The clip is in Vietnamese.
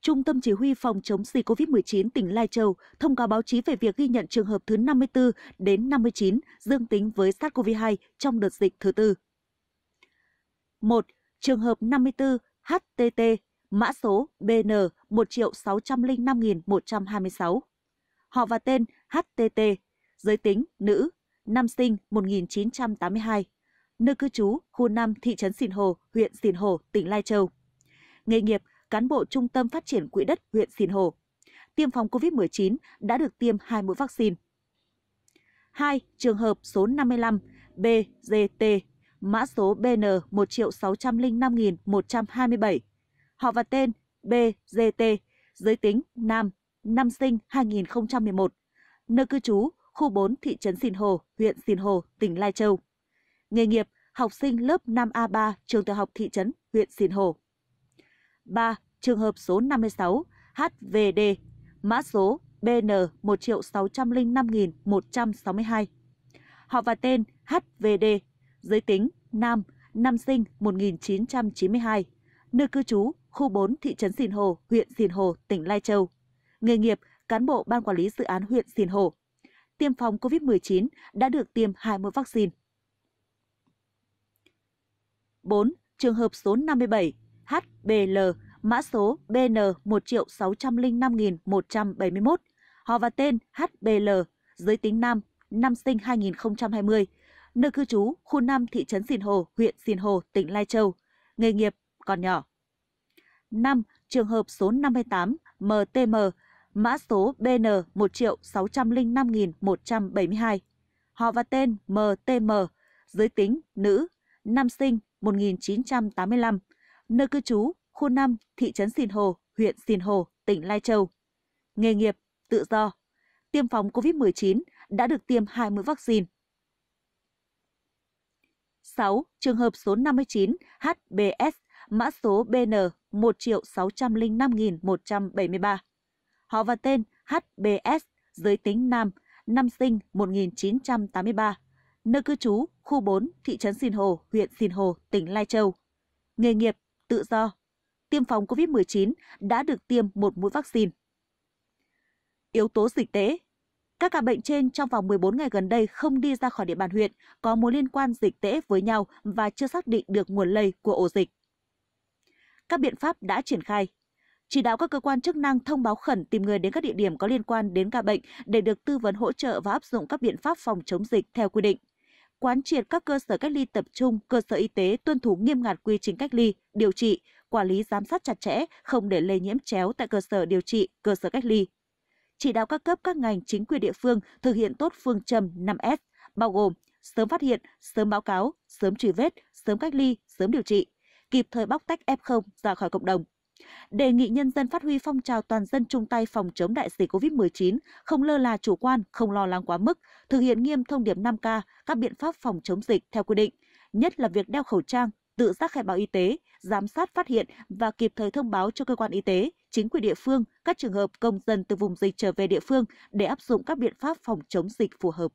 Trung tâm Chỉ huy Phòng chống dịch COVID-19 tỉnh Lai Châu thông cáo báo chí về việc ghi nhận trường hợp thứ 54 đến 59 dương tính với SARS-CoV-2 trong đợt dịch thứ tư. 1. Trường hợp 54 HTT, mã số BN 1605126. Họ và tên HTT, giới tính nữ, nam sinh 1982, nơi cư trú khu 5 thị trấn Sìn Hồ, huyện Sìn Hồ, tỉnh Lai Châu. Nghề nghiệp cán bộ Trung tâm Phát triển Quỹ đất huyện Sìn Hồ. Tiêm phòng COVID-19 đã được tiêm 2 mũi vaccine. 2. Trường hợp số 55 BGT, mã số BN triệu 1605127, họ và tên BGT, giới tính nam, năm sinh 2011, nơi cư trú khu 4 thị trấn Sìn Hồ, huyện Sìn Hồ, tỉnh Lai Châu. Nghề nghiệp, học sinh lớp 5A3 trường tiểu học thị trấn, huyện Sìn Hồ. 3, trường hợp số 56 HVD, mã số BN 1.605.162. Họ và tên HVD, giới tính nam, năm sinh 1992, nơi cư trú khu 4 thị trấn Sìn Hồ, huyện Sìn Hồ, tỉnh Lai Châu. Nghề nghiệp cán bộ ban quản lý dự án huyện Sìn Hồ. Tiêm phòng COVID-19 đã được tiêm mũi vaccine. 4. Trường hợp số 57 HBL, mã số BN1605171. Họ và tên HBL, giới tính nam, năm sinh 2020, nơi cư trú khu 5 thị trấn Sìn Hồ, huyện Sìn Hồ, tỉnh Lai Châu, nghề nghiệp còn nhỏ. 5. Trường hợp số 58 MTM, mã số BN1605172. Họ và tên MTM, giới tính nữ, năm sinh 1985, nơi cư trú, khu 5, thị trấn Sìn Hồ, huyện Sìn Hồ, tỉnh Lai Châu. Nghề nghiệp, tự do. Tiêm phòng COVID-19 đã được tiêm mũi vaccine. 6. Trường hợp số 59 HBS, mã số BN 1.605.173. Họ và tên HBS, giới tính nam, năm sinh 1983, nơi cư trú khu 4, thị trấn Sìn Hồ, huyện Sìn Hồ, tỉnh Lai Châu. Nghề nghiệp, tự do tiêm phòng COVID-19 đã được tiêm một mũi vaccine. Yếu tố dịch tễ Các ca bệnh trên trong vòng 14 ngày gần đây không đi ra khỏi địa bàn huyện, có mối liên quan dịch tễ với nhau và chưa xác định được nguồn lây của ổ dịch. Các biện pháp đã triển khai chỉ đạo các cơ quan chức năng thông báo khẩn tìm người đến các địa điểm có liên quan đến ca bệnh để được tư vấn hỗ trợ và áp dụng các biện pháp phòng chống dịch theo quy định quán triệt các cơ sở cách ly tập trung, cơ sở y tế tuân thủ nghiêm ngặt quy trình cách ly, điều trị, quản lý giám sát chặt chẽ, không để lây nhiễm chéo tại cơ sở điều trị, cơ sở cách ly. Chỉ đạo các cấp các ngành chính quyền địa phương thực hiện tốt phương châm 5S, bao gồm sớm phát hiện, sớm báo cáo, sớm truy vết, sớm cách ly, sớm điều trị, kịp thời bóc tách F0 ra khỏi cộng đồng, Đề nghị nhân dân phát huy phong trào toàn dân chung tay phòng chống đại dịch COVID-19, không lơ là chủ quan, không lo lắng quá mức, thực hiện nghiêm thông điệp 5K, các biện pháp phòng chống dịch theo quy định, nhất là việc đeo khẩu trang, tự giác khai báo y tế, giám sát phát hiện và kịp thời thông báo cho cơ quan y tế, chính quyền địa phương, các trường hợp công dân từ vùng dịch trở về địa phương để áp dụng các biện pháp phòng chống dịch phù hợp.